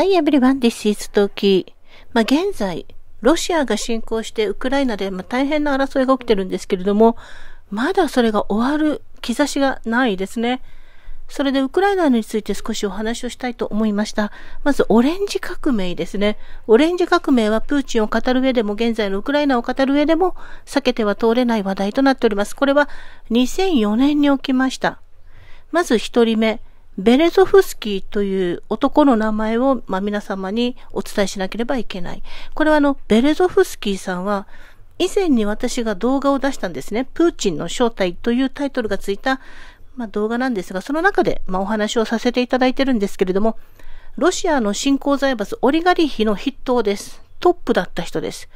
Hi everyone, this is Toki. まあ、現在、ロシアが侵攻してウクライナで、まあ、大変な争いが起きてるんですけれども、まだそれが終わる兆しがないですね。それでウクライナについて少しお話をしたいと思いました。まず、オレンジ革命ですね。オレンジ革命はプーチンを語る上でも、現在のウクライナを語る上でも、避けては通れない話題となっております。これは2004年に起きました。まず一人目、ベレゾフスキーという男の名前を、まあ、皆様にお伝えしなければいけない。これはあの、ベレゾフスキーさんは、以前に私が動画を出したんですね。プーチンの正体というタイトルがついた、まあ、動画なんですが、その中で、まあ、お話をさせていただいてるんですけれども、ロシアの新興財閥オリガリヒの筆頭です。トップだった人です。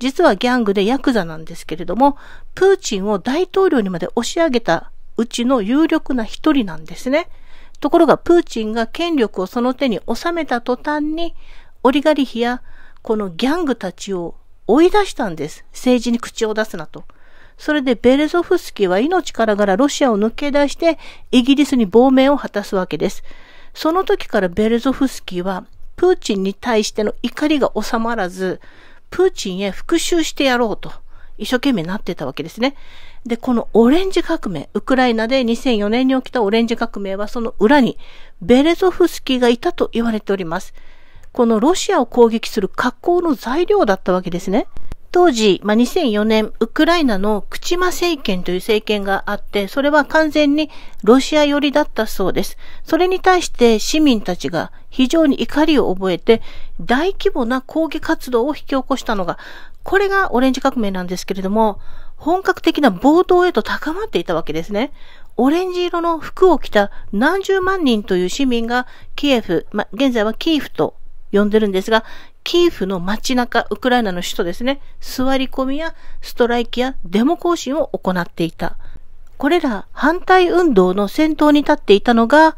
実はギャングでヤクザなんですけれども、プーチンを大統領にまで押し上げたうちの有力な一人なんですね。ところがプーチンが権力をその手に収めた途端に、オリガリヒやこのギャングたちを追い出したんです。政治に口を出すなと。それでベレゾフスキーは命からがらロシアを抜け出してイギリスに亡命を果たすわけです。その時からベレゾフスキーはプーチンに対しての怒りが収まらず、プーチンへ復讐してやろうと。一生懸命なってたわけですね。で、このオレンジ革命、ウクライナで2004年に起きたオレンジ革命はその裏にベレゾフスキーがいたと言われております。このロシアを攻撃する格好の材料だったわけですね。当時、まあ、2004年、ウクライナのクチマ政権という政権があって、それは完全にロシア寄りだったそうです。それに対して市民たちが非常に怒りを覚えて、大規模な抗議活動を引き起こしたのが、これがオレンジ革命なんですけれども、本格的な暴動へと高まっていたわけですね。オレンジ色の服を着た何十万人という市民がキエフ、ま、現在はキーフと呼んでるんですが、キーフの街中、ウクライナの首都ですね、座り込みやストライキやデモ行進を行っていた。これら反対運動の先頭に立っていたのが、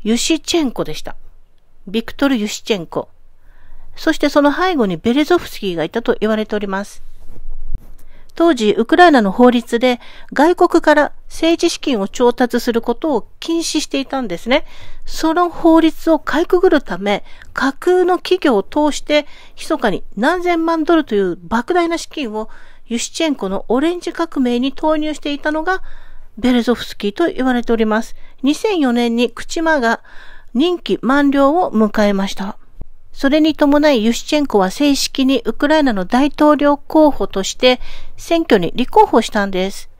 ユシチェンコでした。ビクトル・ユシチェンコ。そしてその背後にベレゾフスキーがいたと言われております。当時、ウクライナの法律で外国から政治資金を調達することを禁止していたんですね。その法律をかいくぐるため、架空の企業を通して、密かに何千万ドルという莫大な資金をユシチェンコのオレンジ革命に投入していたのが、ベレゾフスキーと言われております。2004年にクチマが任期満了を迎えました。それに伴いユシチェンコは正式にウクライナの大統領候補として選挙に立候補したんです。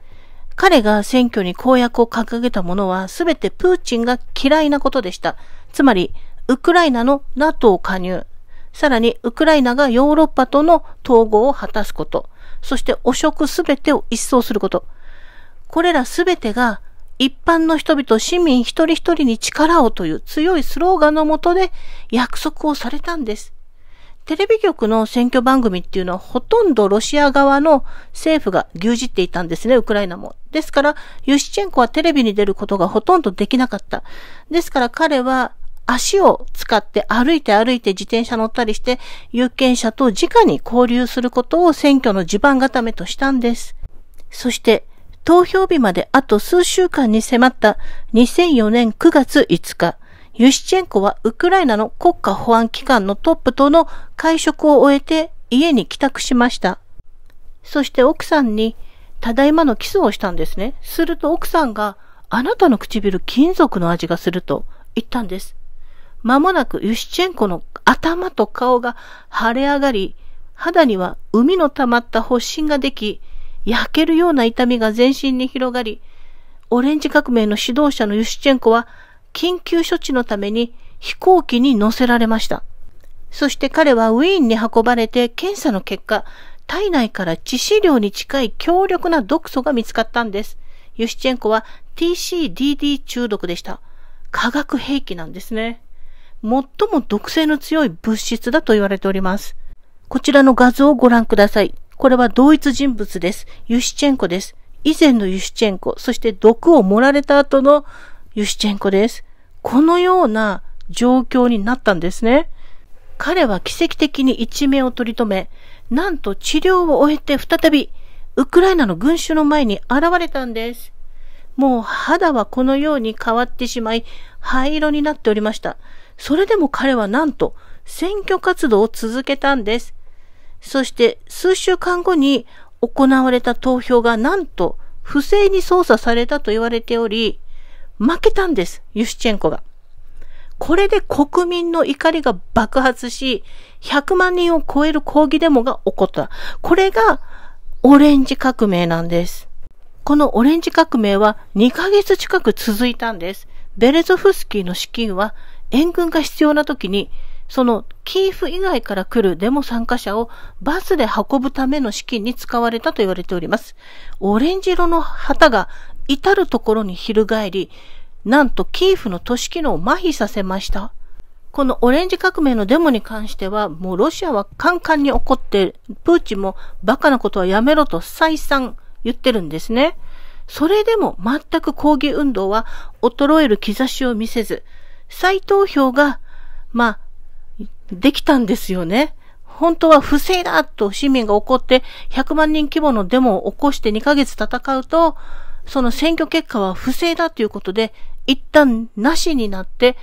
彼が選挙に公約を掲げたものは全てプーチンが嫌いなことでした。つまり、ウクライナの NATO 加入、さらにウクライナがヨーロッパとの統合を果たすこと、そして汚職全てを一掃すること。これら全てが一般の人々市民一人一人に力をという強いスローガンのもとで約束をされたんです。テレビ局の選挙番組っていうのはほとんどロシア側の政府が牛耳っていたんですね、ウクライナも。ですから、ユシチェンコはテレビに出ることがほとんどできなかった。ですから彼は足を使って歩いて歩いて自転車乗ったりして有権者と直に交流することを選挙の地盤固めとしたんです。そして投票日まであと数週間に迫った2004年9月5日、ユシチェンコはウクライナの国家保安機関のトップとの会食を終えて家に帰宅しました。そして奥さんに、ただいまのキスをしたんですね。すると奥さんが、あなたの唇金属の味がすると言ったんです。まもなくユシチェンコの頭と顔が腫れ上がり、肌には海の溜まった発疹ができ、焼けるような痛みが全身に広がり、オレンジ革命の指導者のユシチェンコは緊急処置のために飛行機に乗せられました。そして彼はウィーンに運ばれて検査の結果、体内から致死量に近い強力な毒素が見つかったんです。ユシチェンコは TCDD 中毒でした。化学兵器なんですね。最も毒性の強い物質だと言われております。こちらの画像をご覧ください。これは同一人物です。ユシチェンコです。以前のユシチェンコ、そして毒を盛られた後のユシチェンコです。このような状況になったんですね。彼は奇跡的に一命を取り留め、なんと治療を終えて再び、ウクライナの群衆の前に現れたんです。もう肌はこのように変わってしまい、灰色になっておりました。それでも彼はなんと、選挙活動を続けたんです。そして数週間後に行われた投票がなんと不正に操作されたと言われており、負けたんです、ユシチェンコが。これで国民の怒りが爆発し、100万人を超える抗議デモが起こった。これがオレンジ革命なんです。このオレンジ革命は2ヶ月近く続いたんです。ベレゾフスキーの資金は援軍が必要な時にそのキーフ以外から来るデモ参加者をバスで運ぶための資金に使われたと言われております。オレンジ色の旗が至るところに翻り、なんとキーフの都市機能を麻痺させました。このオレンジ革命のデモに関しては、もうロシアはカンカンに怒って、プーチンもバカなことはやめろと再三言ってるんですね。それでも全く抗議運動は衰える兆しを見せず、再投票が、まあ、できたんですよね。本当は不正だと市民が怒って100万人規模のデモを起こして2ヶ月戦うと、その選挙結果は不正だということで、一旦なしになって、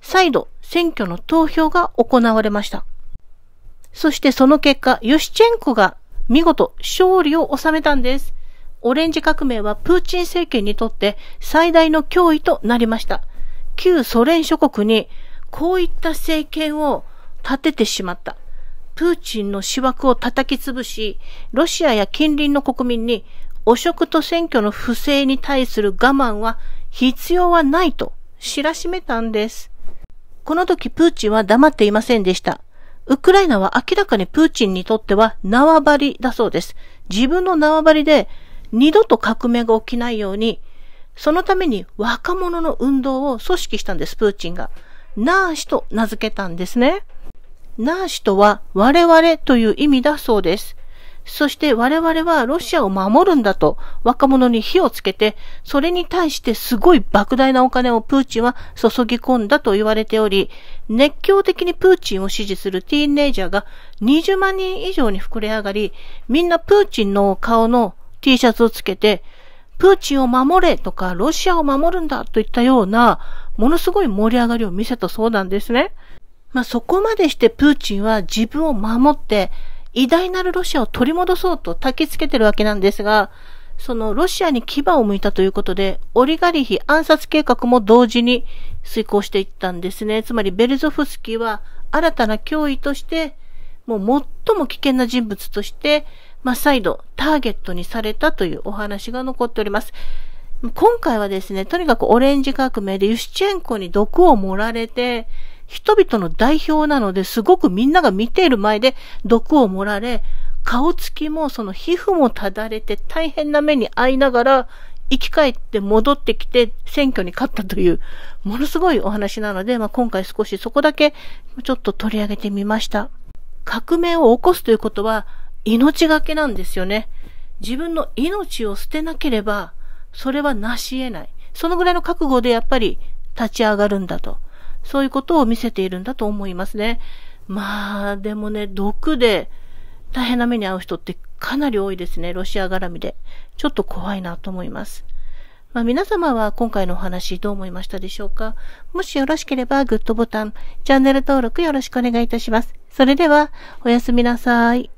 再度選挙の投票が行われました。そしてその結果、ヨシチェンコが見事勝利を収めたんです。オレンジ革命はプーチン政権にとって最大の脅威となりました。旧ソ連諸国にこういった政権を立ててしまった。プーチンの思惑を叩き潰し、ロシアや近隣の国民に汚職と選挙の不正に対する我慢は必要はないと知らしめたんです。この時プーチンは黙っていませんでした。ウクライナは明らかにプーチンにとっては縄張りだそうです。自分の縄張りで二度と革命が起きないように、そのために若者の運動を組織したんです、プーチンが。ナーシと名付けたんですね。ナーシとは我々という意味だそうです。そして我々はロシアを守るんだと若者に火をつけて、それに対してすごい莫大なお金をプーチンは注ぎ込んだと言われており、熱狂的にプーチンを支持するティーンネイジャーが20万人以上に膨れ上がり、みんなプーチンの顔の T シャツをつけて、プーチンを守れとか、ロシアを守るんだといったような、ものすごい盛り上がりを見せたそうなんですね。まあ、そこまでしてプーチンは自分を守って、偉大なるロシアを取り戻そうと焚きつけてるわけなんですが、そのロシアに牙を向いたということで、オリガリヒ暗殺計画も同時に遂行していったんですね。つまりベルゾフスキーは新たな脅威として、もう最も危険な人物として、まあ、再度ターゲットにされたというお話が残っております。今回はですね、とにかくオレンジ革命でユシチェンコに毒を盛られて、人々の代表なのですごくみんなが見ている前で毒を盛られ、顔つきもその皮膚もただれて大変な目に遭いながら生き返って戻ってきて選挙に勝ったというものすごいお話なので、まあ、今回少しそこだけちょっと取り上げてみました。革命を起こすということは命がけなんですよね。自分の命を捨てなければそれは成し得ない。そのぐらいの覚悟でやっぱり立ち上がるんだと。そういうことを見せているんだと思いますね。まあ、でもね、毒で大変な目に遭う人ってかなり多いですね。ロシア絡みで。ちょっと怖いなと思います。まあ、皆様は今回のお話どう思いましたでしょうかもしよろしければグッドボタン、チャンネル登録よろしくお願いいたします。それでは、おやすみなさい。